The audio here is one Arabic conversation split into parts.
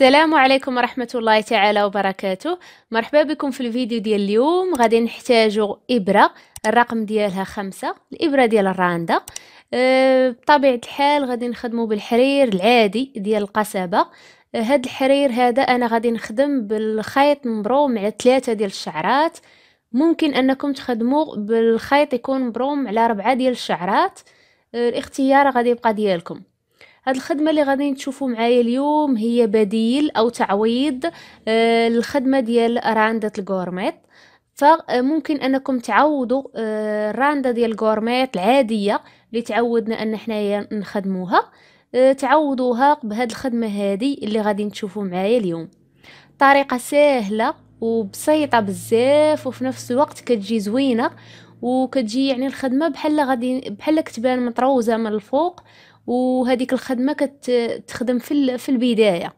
السلام عليكم ورحمة الله تعالى وبركاته مرحبا بكم في الفيديو ديال اليوم غادي نحتاجو إبرة الرقم ديالها خمسة الإبرة ديال الراندة أه بطبيعة الحال غادي نخدمو بالحرير العادي ديال القصبة أه هاد الحرير هذا أنا غادي نخدم بالخيط مبروم على ثلاثة ديال الشعرات ممكن أنكم تخدمو بالخيط يكون مبروم على ربعة ديال الشعرات أه الاختيار غادي يبقى ديالكم هاد الخدمه اللي غادي تشوفوا معايا اليوم هي بديل او تعويض آه، للخدمه ديال راندات الكورميط فممكن انكم تعوضوا آه، الرانده ديال الكورميط العاديه اللي تعودنا ان حنايا نخدموها آه، تعوضوها بهاد الخدمه هذه اللي غادي تشوفوا معايا اليوم طريقه سهله وبسيطه بزاف وفي نفس الوقت كتجي زوينه وكتجي يعني الخدمه بحال غادي بحال كتبان مطروزه من الفوق وهذيك الخدمه كتخدم في في البدايه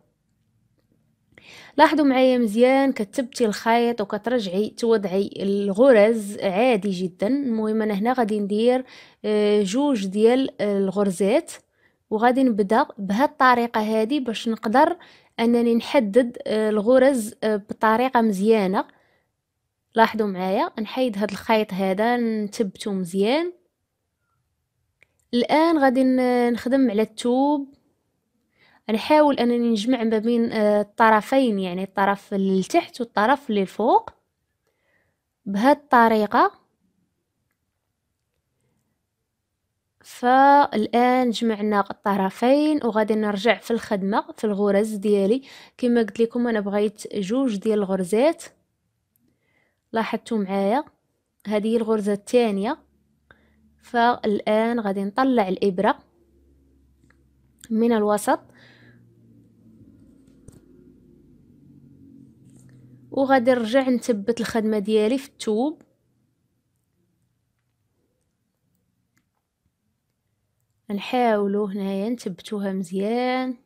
لاحظوا معايا مزيان كتبتي الخيط وكترجعي توضعي الغرز عادي جدا المهم انا هنا غادي ندير آه، جوج ديال الغرزات وغادي نبدا بهاد الطريقه هذه باش نقدر انني نحدد آه، الغرز آه، بطريقه مزيانه لاحظوا معايا نحيد هاد الخيط هذا نثبته مزيان الان غادي نخدم على الثوب نحاول انني نجمع ما بين آه، الطرفين يعني الطرف للتحت والطرف فوق بهذه الطريقه فالان جمعنا الطرفين وغادي نرجع في الخدمه في الغرز ديالي كما قلت لكم انا بغيت جوج ديال الغرزات لاحظتوا معايا هذه الغرزه الثانيه فالآن غادي نطلع الإبرة من الوسط وغادي نرجع نثبت الخدمة ديالي في التوب نحاولو هنايا نثبتوها مزيان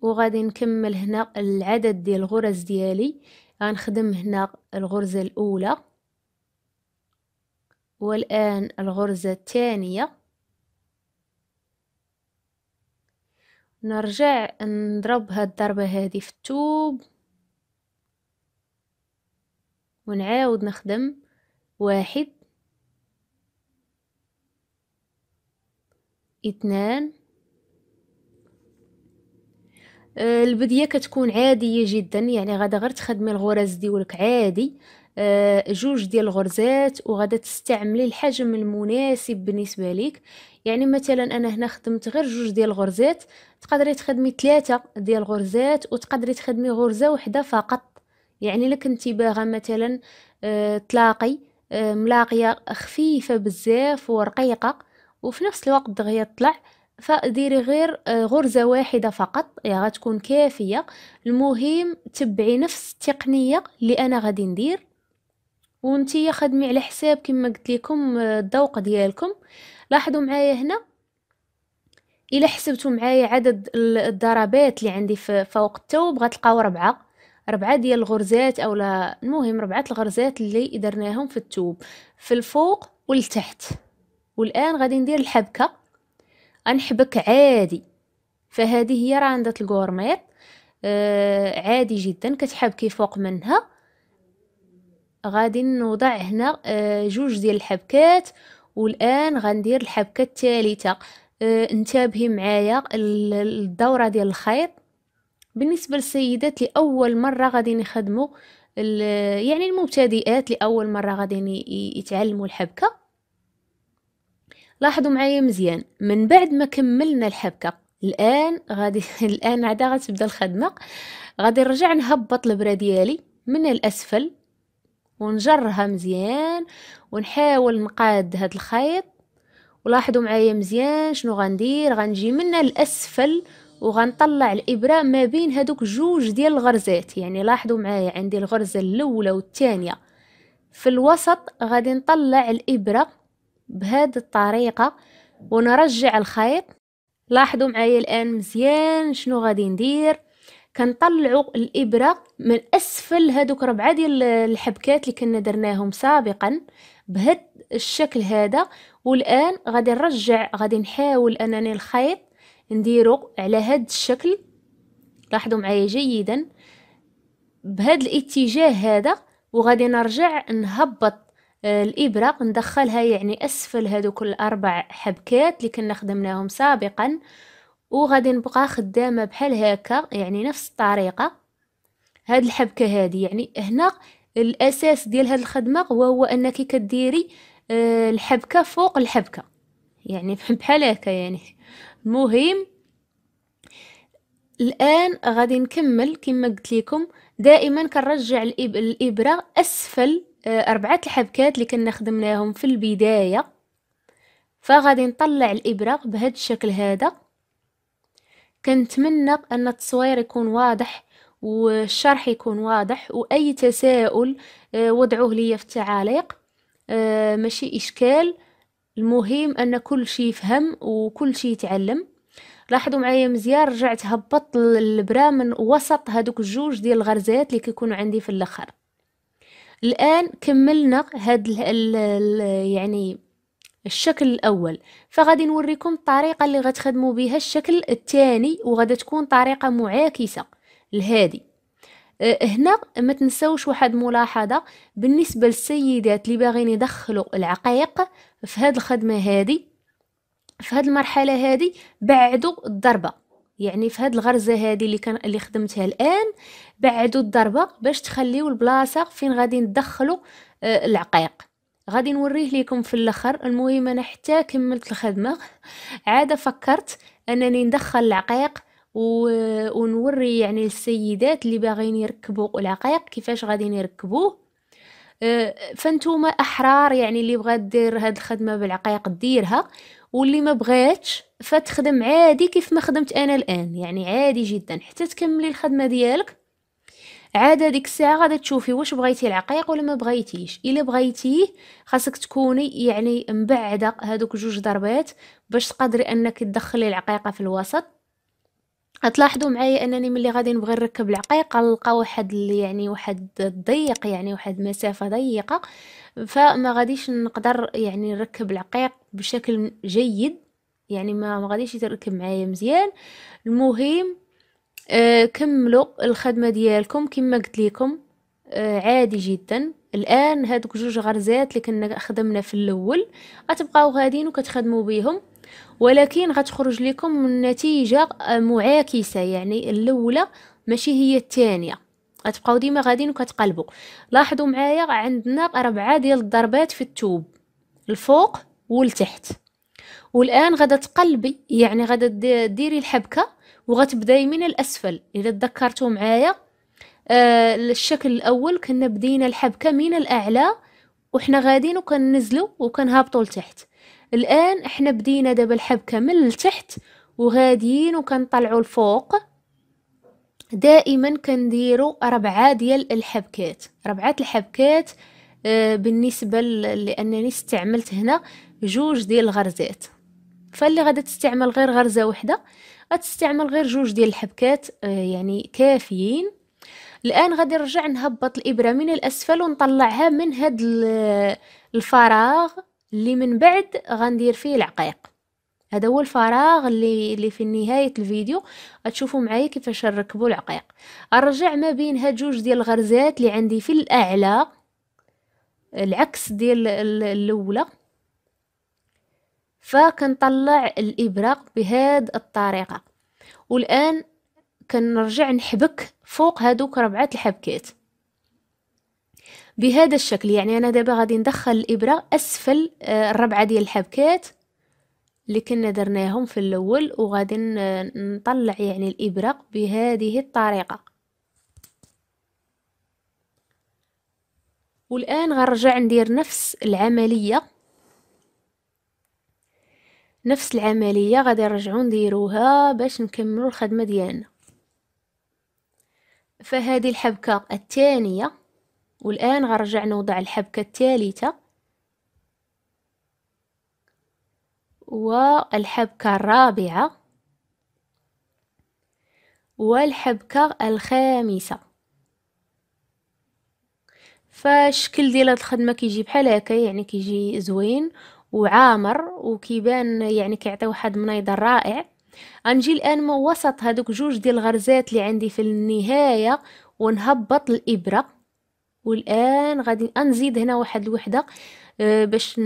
وغادي نكمل هنا العدد ديال الغرز ديالي غنخدم هنا الغرزة الأولى والآن الغرزة الثانية نرجع نضرب هاد الضربة هذه في التوب ونعاود نخدم واحد اثنان آه، البدية كتكون عادية جدا يعني غادا غير تخدمي الغرز ديولك عادي آه، جوج ديال الغرزات وغادا تستعملي الحجم المناسب بالنسبه ليك يعني مثلا انا هنا خدمت غير جوج ديال الغرزات تقدري تخدمي ثلاثه ديال الغرزات وتقدري تخدمي غرزه واحده فقط يعني لك انت باغا مثلا آه، تلاقي آه، ملاقيه خفيفه بزاف ورقيقه وفي نفس الوقت دغيا تطلع فديري غير غرزه واحده فقط يا يعني غتكون كافيه المهم تبعي نفس التقنيه اللي انا غادي ندير وانتي خدمي على حساب كما قلت لكم آه، الذوق ديالكم لاحظوا معايا هنا الا حسبتوا معايا عدد الضربات اللي عندي في فوق الثوب غتلقاو ربعة ربعة ديال الغرزات اولا المهم ربعة الغرزات اللي درناهم في الثوب في الفوق والتحت والان غادي ندير الحبكه غنحبك عادي فهذه هي راندة الكورميط آه عادي جدا كتحبكي فوق منها غادي نوضع هنا آه، جوج ديال الحبكات والان غندير الحبكه الثالثه آه، انتبهي معايا الدوره ديال الخيط بالنسبه للسيدات لاول مره غادي نخدموا يعني المبتدئات لاول مره غادي يتعلموا الحبكه لاحظوا معايا مزيان من بعد ما كملنا الحبكه الان غادي الان عاد غتبدا الخدمه غادي نرجع نهبط البرا ديالي من الاسفل ونجرها مزيان ونحاول نقاد هاد الخيط ولاحظوا معايا مزيان شنو غندير غنجي منها لاسفل وغنطلع الابره ما بين هادوك جوج ديال الغرزات يعني لاحظوا معايا عندي الغرزه الاولى والثانيه في الوسط غادي نطلع الابره بهاد الطريقه ونرجع الخيط لاحظوا معايا الان مزيان شنو غادي ندير كنطلعوا الابره من اسفل هذوك ربعه ديال الحبكات اللي كنا درناهم سابقا بهذا الشكل هذا والان غادي نرجع غادي نحاول انني الخيط نديرو على هذا الشكل لاحظوا معايا جيدا بهذا الاتجاه هذا وغادي نرجع نهبط آه، الابره ندخلها يعني اسفل هذوك الاربع حبكات اللي كنا خدمناهم سابقا وغادي نبقى خدامه بحال هكا يعني نفس الطريقه هاد الحبكه هادي يعني هنا الاساس ديال هاد الخدمه وهو انك كديري آه، الحبكه فوق الحبكه يعني بحال هكا يعني المهم الان غادي نكمل كما قلت لكم دائما كنرجع الابره اسفل آه، اربعه الحبكات اللي كنا خدمناهم في البدايه فغادي نطلع الابره بهذا الشكل هذا كنتمنى أن التصوير يكون واضح والشرح يكون واضح وأي تساؤل آه، وضعوه لي في التعاليق آه، ماشي إشكال المهم أن كل شيء يفهم وكل شيء يتعلم لاحظوا معايا مزيان رجعت هبطت البرا من وسط هذوك الجوج ديال الغرزات اللي كيكونوا عندي في الاخر الان كملنا هاد الـ الـ الـ يعني الشكل الاول فغادي نوريكم الطريقه اللي غتخدموا بها الشكل الثاني وغادي تكون طريقه معاكسه لهادي أه، هنا ما تنساوش واحد ملاحظه بالنسبه للسيدات اللي باغين يدخلوا العقيق في هاد الخدمه هادي في هاد المرحله هادي بعدوا الضربه يعني في هاد الغرزه هادي اللي كان اللي خدمتها الان بعدوا الضربه باش تخليو البلاصه فين غادي ندخلوا أه، العقيق غادي نوريه لكم في الاخر المهم انا حتى كملت الخدمه عاد فكرت انني ندخل العقيق و... ونوري يعني السيدات اللي باغيين يركبوا العقيق كيفاش غادي يركبوه أه، فانتوما احرار يعني اللي بغات دير هاد الخدمه بالعقيق ديرها واللي ما بغاتش فتخدم عادي كيف ما خدمت انا الان يعني عادي جدا حتى تكملي الخدمه ديالك عاد ديك الساعه غادي تشوفي واش بغيتي العقيق ولا ما بغيتيش الا بغيتيه خاصك تكوني يعني مبعده هذوك جوج ضربات باش تقدري انك تدخلي العقيقه في الوسط غتلاحظوا معايا انني ملي غادي نبغي نركب العقيق نلقى واحد يعني واحد ضيق يعني واحد مسافه ضيقه فما غاديش نقدر يعني نركب العقيق بشكل جيد يعني ما غاديش يتركب معايا مزيان المهم آه، كملوا الخدمه ديالكم كما قلت لكم آه، عادي جدا الان هادوك جوج غرزات اللي كنا خدمنا في الاول غتبقاو غاديين وكتخدموا بهم ولكن غتخرج لكم النتيجه آه، معاكسه يعني الاولى ماشي هي الثانيه غتبقاو ديما غاديين وكتقلبوا لاحظوا معايا عندنا اربعه ديال الضربات في التوب الفوق والتحت والان غادا تقلبي يعني غادا ديري الحبكه وغتبداي من الاسفل اذا تذكرتوا معايا آه الشكل الاول كنا بدينا الحبكه من الاعلى وحنا غاديين وكننزلوا وكنهبطوا لتحت الان احنا بدينا دابا الحبكه من التحت وغاديين وكنطلعوا الفوق دائما كنديروا ربعه ديال الحبكات ربعه الحبكات آه، بالنسبه لانني استعملت هنا جوج ديال الغرزات فاللي غادا تستعمل غير غرزه وحده غتستعمل غير جوج ديال الحبكات آه، يعني كافيين الان غادي نرجع نهبط الابره من الاسفل ونطلعها من هاد آه، الفراغ اللي من بعد غندير فيه العقيق هذا هو الفراغ اللي اللي في نهايه الفيديو غتشوفوا معايا كيفاش نركبوا العقيق ارجع ما بين هاد جوج ديال الغرزات اللي عندي في الاعلى العكس ديال الاولى فكنطلع الابره بهاد الطريقه والآن كنرجع نحبك فوق هادوك ربعة الحبكات بهذا الشكل يعني أنا دابا غادي ندخل الإبرة أسفل آه، الربعة ديال الحبكات اللي كنا درناهم في الأول وغادي نطلع يعني الإبرة بهذه الطريقة والآن غنرجع ندير نفس العملية نفس العملية غادي نرجعو نديروها باش نكملو الخدمة ديالنا فهذه الحبكة الثانية والآن غنرجع نوضع الحبكة الثالثة والحبكة الرابعة والحبكة الخامسة فالشكل ديال هاد الخدمة كيجي بحال هكا يعني كيجي زوين وعامر وكيبان يعني كيعطي واحد منيضه رائع انجي الان ما وسط هذوك جوج ديال الغرزات اللي عندي في النهايه ونهبط الابره والان غادي نزيد هنا واحد الوحده آه، باش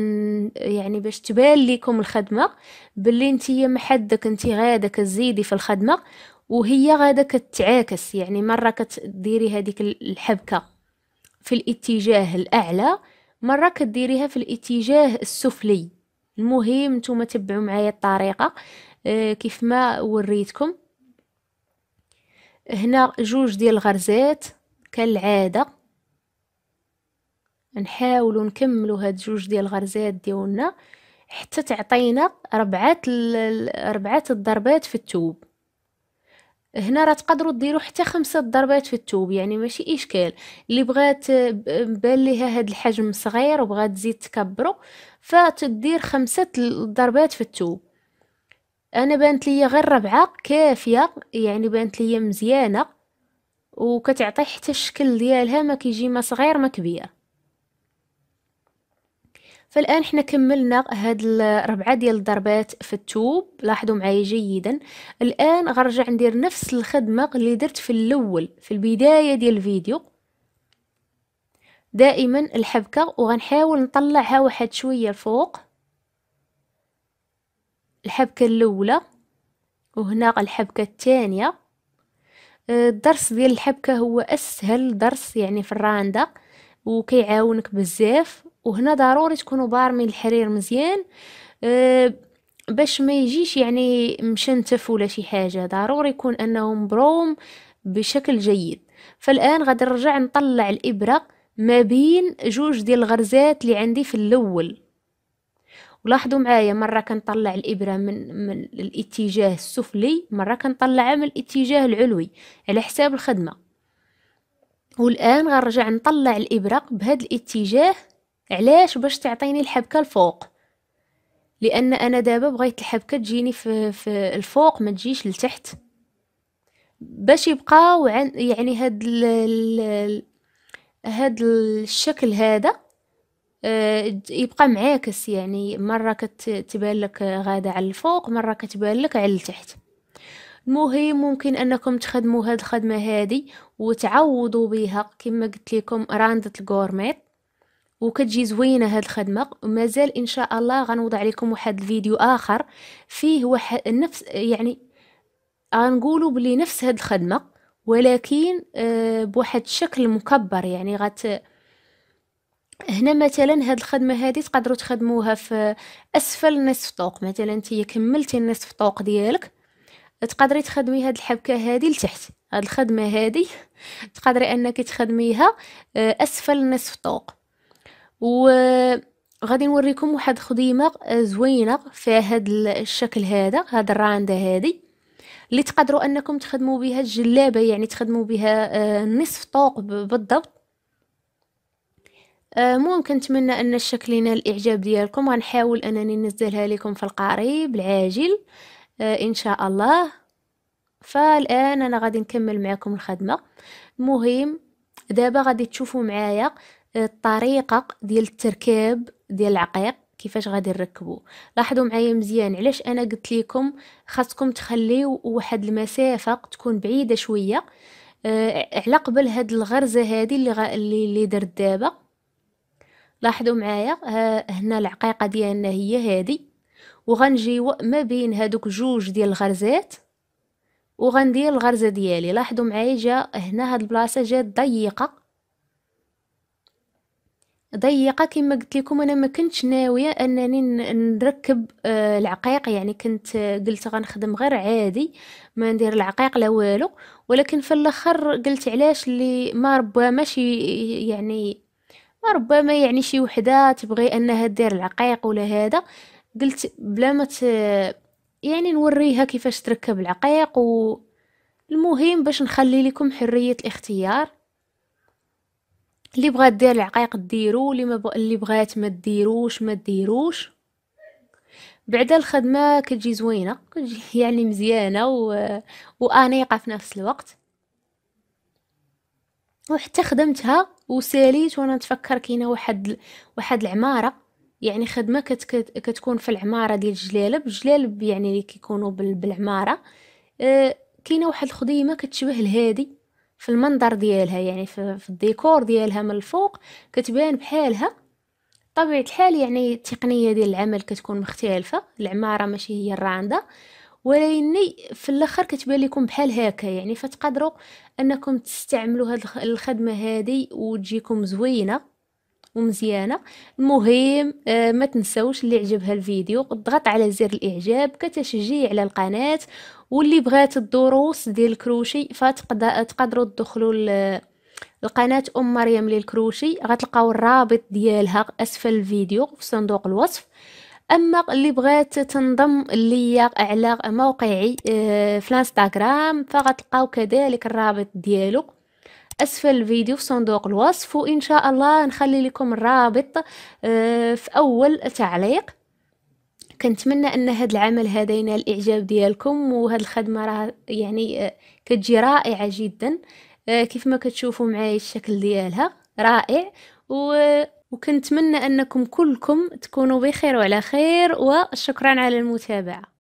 يعني باش تبان لكم الخدمه باللي نتيا محدك انت غادا كتزيدي في الخدمه وهي غادا كتعاكس يعني مره كتديري هذيك الحبكه في الاتجاه الاعلى مرة كديريها في الاتجاه السفلي المهم نتوما تبعوا معايا الطريقة آه، كيف ما وريتكم هنا جوج ديال الغرزات كالعادة نحاولوا نكملوا هاد جوج ديال الغرزات ديالنا حتى تعطينا ربعات ربعات الضربات في التوب هنا راه تقدروا ديروا حتى خمسة ضربات في التوب يعني ماشي اشكال اللي بغات آه، بان ليها هذا الحجم صغير وبغات تزيد تكبره فتدير خمسة ضربات في التوب انا بانت ليا غير ربعة كافية يعني بانت ليا مزيانة وكتعطي حتى الشكل ديالها ما كيجي ما صغير ما كبير فالان حنا كملنا هاد الربعه ديال الضربات في التوب لاحظوا معايا جيدا الان غنرجع ندير نفس الخدمه اللي درت في الاول في البدايه ديال الفيديو دائما الحبكه وغنحاول نطلعها واحد شويه لفوق الحبكه الاولى وهنا الحبكه الثانيه آه، الدرس ديال الحبكه هو اسهل درس يعني في الرانده وكيعاونك بزاف وهنا ضروري تكونوا بارمين الحرير مزيان أه باش ما يجيش يعني مشنتف ولا شي حاجه ضروري يكون انه مبروم بشكل جيد فالان غادي نرجع نطلع الابره ما بين جوج ديال الغرزات اللي عندي في الاول ولاحظوا معايا مره كنطلع الابره من من الاتجاه السفلي مره كنطلعها من الاتجاه العلوي على حساب الخدمه والان غنرجع نطلع الابره بهذا الاتجاه علاش باش تعطيني الحبكه الفوق لان انا دابا بغيت الحبكه تجيني في, في الفوق ما تجيش لتحت باش يبقاو يعني هاد الـ هاد الشكل هذا آه، يبقى معاكس يعني مره كتبان لك غاده على الفوق مره كتبان لك على التحت المهم ممكن انكم تخدموا هاد الخدمه هادي وتعوضوا بها كما قلت لكم راندة الكورميط وكتجي زوينه هاد الخدمه ومازال ان شاء الله غنوضع لكم واحد الفيديو اخر فيه واحد نفس يعني غنقولوا بلي نفس هاد الخدمه ولكن آه، بواحد الشكل مكبر يعني غت هنا مثلا هاد الخدمه هادي تقدروا تخدموها في اسفل نصف طوق مثلا انت كملتي النصف طوق ديالك تقدري تخدمي هاد الحبكه هادي لتحت هاد الخدمه هادي تقدري انك تخدميها آه، اسفل نصف طوق وغادي نوريكم واحد خديمه زوينه فيها هاد الشكل هذا هاد الرانده هذه اللي تقدروا انكم تخدموا بها الجلابه يعني تخدموا بها آه، نصف طوق بالضبط آه، ممكن كنتمنى ان الشكل ينال الاعجاب ديالكم غنحاول انني ننزلها لكم في القريب العاجل آه، ان شاء الله فالان انا غادي نكمل معكم الخدمه المهم دابا غادي تشوفوا معايا الطريقة ديال التركيب ديال العقيق كيفاش غادي نركبو لاحظوا معايا مزيان علاش انا قلت لكم خاصكم تخليو واحد المسافه تكون بعيده شويه أه على قبل هاد الغرزه هادي اللي غ... اللي درت دابا لاحظوا معايا هنا العقيقه ديالنا هي هادي وغنجي ما بين هادوك جوج ديال الغرزات وغندير الغرزه ديالي لاحظوا معايا جا هنا هاد البلاصه جات ضيقه ضيقه كما قلت لكم انا ما كنتش ناويه انني نركب آه، العقيق يعني كنت آه، قلت غنخدم غير عادي ما ندير العقيق لا والو ولكن في الاخر قلت علاش اللي ما ربما شي يعني ما ربما يعني شي وحده تبغي انها دير العقيق ولا هذا قلت بلا ما يعني نوريها كيفاش تركب العقيق و المهم باش نخلي لكم حريه الاختيار اللي بغات دير العقيق ديرو اللي ما ب... اللي بغات ما ديروش ما ديروش بعدا الخدمه كتجي زوينه كتجي يعني مزيانه و... وانيقه في نفس الوقت وحتى خدمتها وساليت وانا نتفكر كاينه واحد واحد العماره يعني خدمه كت... كت... كتكون في العماره ديال الجلالب الجلالب يعني اللي كيكونوا بال... بالعماره أه كاينه واحد الخديمه كتشبه الهادي في المنظر ديالها يعني في, في الديكور ديالها من الفوق كتبان بحالها طبيعة الحال يعني التقنية ديال العمل كتكون مختلفة العمارة ماشي هي الراندة ولكني في الاخر كتبان لكم بحال هكا يعني فتقدروا انكم تستعملوا هاد الخدمه هذه وتجيكم زوينه ومزيانه المهم آه ما تنسوش اللي عجبها الفيديو اضغط على زر الاعجاب كتشجيع على القناه واللي بغات الدروس ديال الكروشي فتقدروا تدخلوا القناة أم مريم للكروشي غتلقاو الرابط ديالها أسفل الفيديو في صندوق الوصف اما اللي بغات تنضم ليا على موقعي آه، في الانستغرام فغتلقاو كذلك الرابط ديالو اسفل الفيديو في صندوق الوصف وان شاء الله نخلي لكم الرابط آه، في اول تعليق كنتمنى ان هذا العمل هذا ينال الاعجاب ديالكم وهاد الخدمه راه يعني آه، كتجي رائعه جدا آه، كيف ما كتشوفوا معايا الشكل ديالها رائع و وكنتمنى انكم كلكم تكونوا بخير وعلى خير وشكرا على المتابعه